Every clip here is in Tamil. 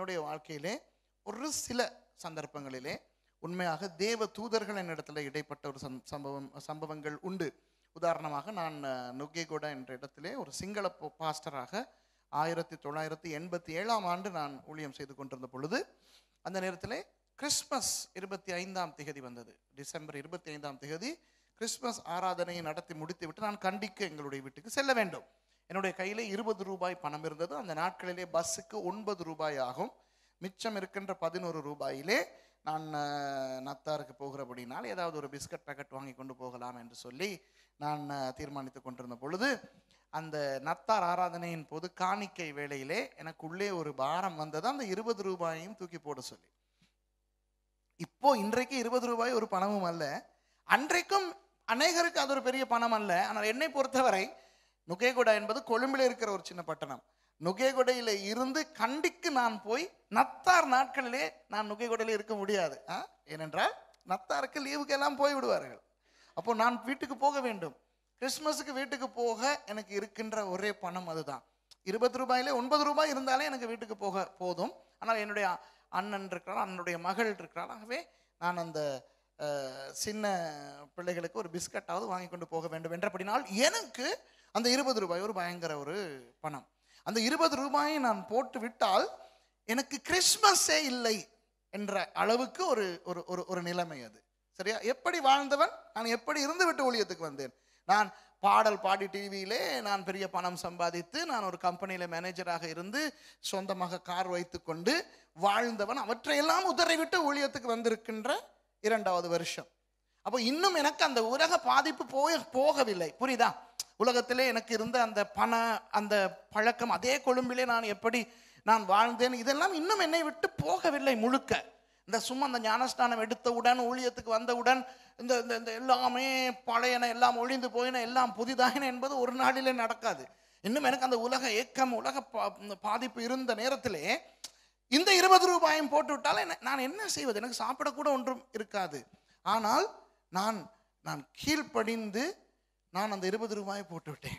என்னுடைய வாழ்க்கையிலே ஒரு சில சந்தர்ப்பங்களிலே உண்மையாக தேவ தூதர்கள் என்னிடத்துல இடைப்பட்ட ஒரு சம்பவம் சம்பவங்கள் உண்டு உதாரணமாக நான் நுகேகோடா என்ற இடத்திலே ஒரு சிங்கள பாஸ்டராக ஆயிரத்தி தொள்ளாயிரத்தி எண்பத்தி ஏழாம் ஆண்டு நான் ஊழியம் செய்து கொண்டிருந்த பொழுது அந்த நேரத்தில் கிறிஸ்மஸ் இருபத்தி ஐந்தாம் திகதி வந்தது டிசம்பர் இருபத்தி ஐந்தாம் திகதி கிறிஸ்மஸ் ஆராதனையை நடத்தி முடித்து விட்டு நான் கண்டிக்க எங்களுடைய வீட்டுக்கு செல்ல வேண்டும் என்னுடைய கையில் இருபது ரூபாய் பணம் இருந்தது அந்த நாட்களிலே பஸ்ஸுக்கு ஒன்பது ரூபாய் ஆகும் மிச்சம் இருக்கின்ற பதினோரு ரூபாயிலே நான் நத்தாருக்கு போகிற அப்படினால் ஏதாவது ஒரு பிஸ்கட் பேக்கெட் வாங்கி கொண்டு போகலாம் என்று சொல்லி நான் தீர்மானித்து கொண்டிருந்த பொழுது அந்த நத்தார் ஆராதனையின் போது காணிக்கை வேளையிலே எனக்கு உள்ளே ஒரு பாரம் வந்தது அந்த இருபது ரூபாயையும் தூக்கி போட சொல்லி இப்போ இன்றைக்கு இருபது ரூபாய் ஒரு பணமும் அல்ல அன்றைக்கும் அநேகருக்கு அது ஒரு பெரிய பணம் அல்ல ஆனால் என்னை பொறுத்தவரை நுகேகுடா என்பது கொழும்பில் இருக்கிற ஒரு சின்ன பட்டணம் நுகேகுடையில் இருந்து கண்டிக்கு நான் போய் நத்தார் நாட்களிலே நான் நுகேகுடையில் இருக்க முடியாது ஏனென்றால் நத்தாருக்கு லீவுக்கு எல்லாம் போய் விடுவார்கள் அப்போ நான் வீட்டுக்கு போக வேண்டும் கிறிஸ்மஸுக்கு வீட்டுக்கு போக எனக்கு இருக்கின்ற ஒரே பணம் அதுதான் இருபது ரூபாயிலே ஒன்பது ரூபாய் இருந்தாலே எனக்கு வீட்டுக்கு போக போதும் ஆனால் என்னுடைய அண்ணன் இருக்கிறாள் அண்ணனுடைய மகள் இருக்கிறாள் ஆகவே நான் அந்த சின்ன பிள்ளைகளுக்கு ஒரு பிஸ்கட்டாவது வாங்கி கொண்டு போக வேண்டும் என்றபடினால் எனக்கு அந்த இருபது ரூபாய் ஒரு பயங்கர ஒரு பணம் அந்த இருபது ரூபாயை நான் போட்டு விட்டால் எனக்கு கிறிஸ்மஸே இல்லை என்ற அளவுக்கு ஒரு ஒரு ஒரு ஒரு நிலைமை அது சரியா எப்படி வாழ்ந்தவன் நான் எப்படி இருந்து விட்டு ஊழியத்துக்கு வந்தேன் நான் பாடல் பாடி டிவியிலே நான் பெரிய பணம் சம்பாதித்து நான் ஒரு கம்பெனியில் மேனேஜராக இருந்து சொந்தமாக கார் வைத்துக்கொண்டு வாழ்ந்தவன் அவற்றையெல்லாம் உதறிவிட்டு ஊழியத்துக்கு வந்திருக்கின்ற இரண்டாவது வருஷம் அப்போ இன்னும் எனக்கு அந்த உலக பாதிப்பு போய் போகவில்லை புரியுதா உலகத்திலே எனக்கு இருந்த அந்த பண அந்த பழக்கம் அதே கொழும்பிலே நான் எப்படி நான் வாழ்ந்தேன் இதெல்லாம் இன்னும் என்னை விட்டு போகவில்லை முழுக்க இந்த சும்மா அந்த ஞானஸ்தானம் எடுத்தவுடன் ஊழியத்துக்கு வந்தவுடன் இந்த இந்த இந்த எல்லாமே பழையன எல்லாம் ஒழிந்து போயின எல்லாம் புதிதாயின என்பது ஒரு நாளிலே நடக்காது இன்னும் எனக்கு அந்த உலக ஏக்கம் உலக பாதிப்பு இருந்த நேரத்திலே இந்த இருபது ரூபாயும் போட்டு விட்டாலும் நான் என்ன செய்வது எனக்கு சாப்பிடக்கூட ஒன்றும் இருக்காது ஆனால் நான் நான் கீழ்ப்படிந்து நான் அந்த இருபது ரூபாயை போட்டு விட்டேன்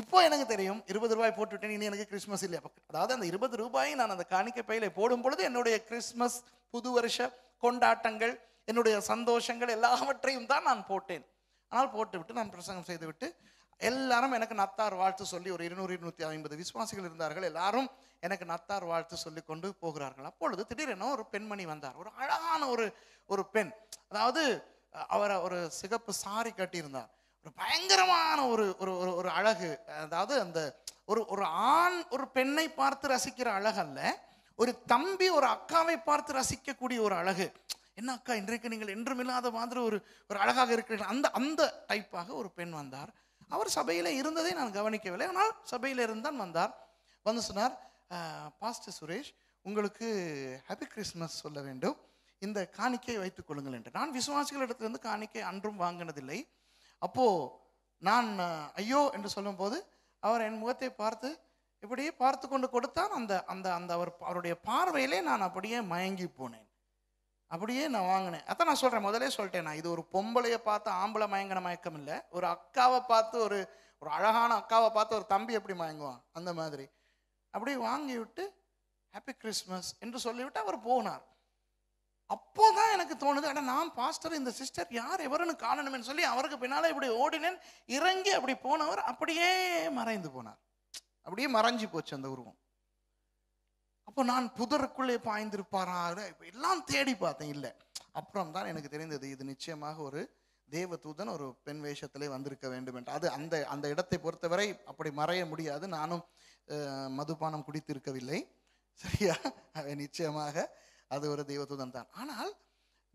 இப்போ எனக்கு தெரியும் இருபது ரூபாய் போட்டுவிட்டேன் இனி எனக்கு கிறிஸ்மஸ் இல்லையா அதாவது அந்த இருபது ரூபாயை நான் அந்த காணிக்க பையில போடும் பொழுது என்னுடைய கிறிஸ்மஸ் புது வருஷ கொண்டாட்டங்கள் என்னுடைய சந்தோஷங்கள் எல்லாவற்றையும் தான் நான் போட்டேன் ஆனால் போட்டுவிட்டு நான் பிரசங்கம் செய்துவிட்டு எல்லாரும் எனக்கு நத்தார் வாழ்த்து சொல்லி ஒரு இருநூறு இருநூத்தி ஐம்பது விசுவாசிகள் இருந்தார்கள் எல்லாரும் எனக்கு நத்தார் வாழ்த்து சொல்லி கொண்டு போகிறார்கள் அப்பொழுது திடீரென ஒரு பெண்மணி வந்தார் ஒரு அழகான ஒரு ஒரு பெண் அதாவது அவரை ஒரு சிகப்பு சாரி கட்டியிருந்தார் ஒரு பயங்கரமான ஒரு ஒரு ஒரு அழகு அதாவது அந்த ஒரு ஒரு ஆண் ஒரு பெண்ணை பார்த்து ரசிக்கிற அழகல்ல ஒரு தம்பி ஒரு அக்காவை பார்த்து ரசிக்கக்கூடிய ஒரு அழகு என்ன அக்கா இன்றைக்கு நீங்கள் என்றும் இல்லாத மாதிரி ஒரு ஒரு அழகாக இருக்கிறீர்கள் அந்த அந்த டைப்பாக ஒரு பெண் வந்தார் அவர் சபையில் இருந்ததை நான் கவனிக்கவில்லை ஆனால் சபையில் இருந்தால் வந்தார் வந்து சொன்னார் பாஸ்டர் சுரேஷ் உங்களுக்கு ஹாப்பி கிறிஸ்மஸ் சொல்ல வேண்டும் இந்த காணிக்கையை வைத்துக் கொள்ளுங்கள் என்று நான் விசுவாசிகளிடத்திலிருந்து காணிக்கை அன்றும் வாங்கினதில்லை அப்போ நான் ஐயோ என்று சொல்லும்போது அவர் என் முகத்தை பார்த்து இப்படியே பார்த்து கொண்டு கொடுத்தான் அந்த அந்த அந்த அவர் அவருடைய பார்வையிலே நான் அப்படியே மயங்கி போனேன் அப்படியே நான் வாங்கினேன் அதான் நான் சொல்கிறேன் முதலே சொல்லிட்டேன் நான் இது ஒரு பொம்பளையை பார்த்து ஆம்பளை மயங்கின மயக்கம் இல்லை ஒரு அக்காவை பார்த்து ஒரு ஒரு அழகான அக்காவை பார்த்து ஒரு தம்பி எப்படி மயங்குவான் அந்த மாதிரி அப்படியே வாங்கி விட்டு ஹாப்பி கிறிஸ்மஸ் என்று சொல்லிவிட்டு அவர் போனார் அப்போ தான் எனக்கு தோணுது ஆனால் நான் பாஸ்டர் இந்த சிஸ்டர் யார் எவருன்னு காணணும்னு சொல்லி அவருக்கு பின்னால் இப்படி ஓடினேன் இறங்கி அப்படி போனவர் அப்படியே மறைந்து போனார் அப்படியே மறைஞ்சு போச்சு அந்த உருவம் அப்போ நான் புதருக்குள்ளே பாய்ந்திருப்பாரா எல்லாம் தேடி பார்த்தேன் இல்லை அப்புறம் தான் எனக்கு தெரிந்தது இது நிச்சயமாக ஒரு தேவதூதன் ஒரு பெண் வேஷத்திலே வந்திருக்க வேண்டும் என்று அது அந்த அந்த இடத்தை பொறுத்தவரை அப்படி மறைய முடியாது நானும் மதுபானம் குடித்திருக்கவில்லை சரியா நிச்சயமாக அது ஒரு தெய்வத்துடன் தான் ஆனால்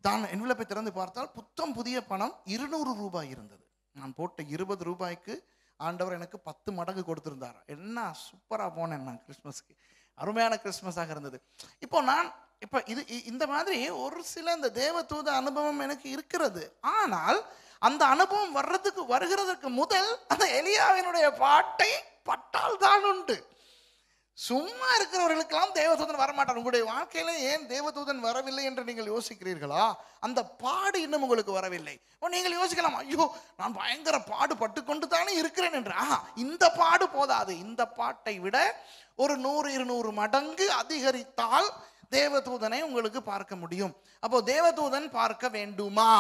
தான் என்விலப்பை திறந்து பார்த்தால் புத்தம் புதிய பணம் இருநூறு ரூபாய் இருந்தது நான் போட்ட இருபது ரூபாய்க்கு ஆண்டவர் எனக்கு பத்து மடங்கு கொடுத்துருந்தார் என்ன சூப்பராக போனேன் நான் கிறிஸ்மஸ்க்கு அருமையான கிறிஸ்மஸாக இருந்தது இப்போ நான் இப்போ இது இந்த மாதிரி ஒரு சில இந்த தேவதூத அனுபவம் எனக்கு இருக்கிறது ஆனால் அந்த அனுபவம் வர்றதுக்கு வருகிறதுக்கு முதல் அந்த எலியாவினுடைய பாட்டை பட்டால் தான் உண்டு சும்மா இருக்கிறவர்களுக்கெல்லாம் தேவதூதன் வரமாட்டார் உங்களுடைய வாழ்க்கையில ஏன் தேவதூதன் வரவில்லை என்று நீங்கள் யோசிக்கிறீர்களா அந்த பாடு இன்னும் உங்களுக்கு வரவில்லை நீங்கள் யோசிக்கலாம் ஐயோ நான் பயங்கர பட்டு கொண்டு தானே இருக்கிறேன் என்று ஆஹா இந்த பாடு போதாது இந்த பாட்டை விட ஒரு நூறு இருநூறு மடங்கு அதிகரித்தால் தேவதூதனை உங்களுக்கு பார்க்க முடியும் அப்போ தேவதூதன் பார்க்க வேண்டுமா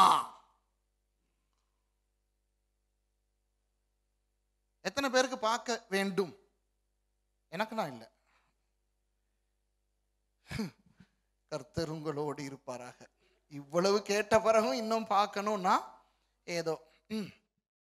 எத்தனை பேருக்கு பார்க்க வேண்டும் எனக்கு நான் இல்லை கர்த்தர் உங்களோடு இருப்பாராக இவ்வளவு கேட்ட பிறகும் இன்னும் பார்க்கணும்னா ஏதோ ம்